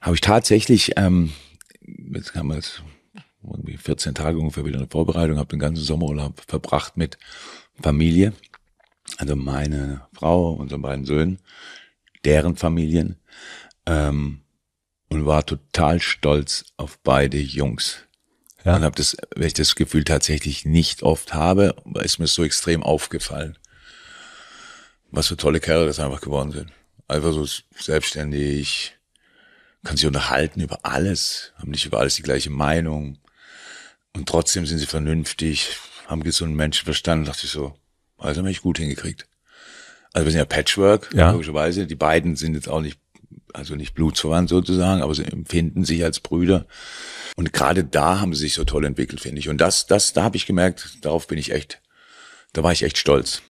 habe ich tatsächlich, ähm, jetzt kam man es irgendwie 14 Tage ungefähr wieder eine Vorbereitung, habe den ganzen Sommerurlaub verbracht mit Familie, also meine Frau, unseren beiden Söhnen, deren Familien ähm, und war total stolz auf beide Jungs. Ja. Und habe das, weil ich das Gefühl tatsächlich nicht oft habe, ist mir so extrem aufgefallen, was für tolle Kerle das einfach geworden sind. Einfach so selbstständig, kann sich unterhalten über alles, haben nicht über alles die gleiche Meinung. Und trotzdem sind sie vernünftig, haben gesunden Menschenverstand. dachte ich so, also haben wir gut hingekriegt. Also wir sind ja Patchwork, ja. logischerweise. Die beiden sind jetzt auch nicht, also nicht blutsverwandt sozusagen, aber sie empfinden sich als Brüder. Und gerade da haben sie sich so toll entwickelt, finde ich. Und das, das, da habe ich gemerkt, darauf bin ich echt, da war ich echt stolz.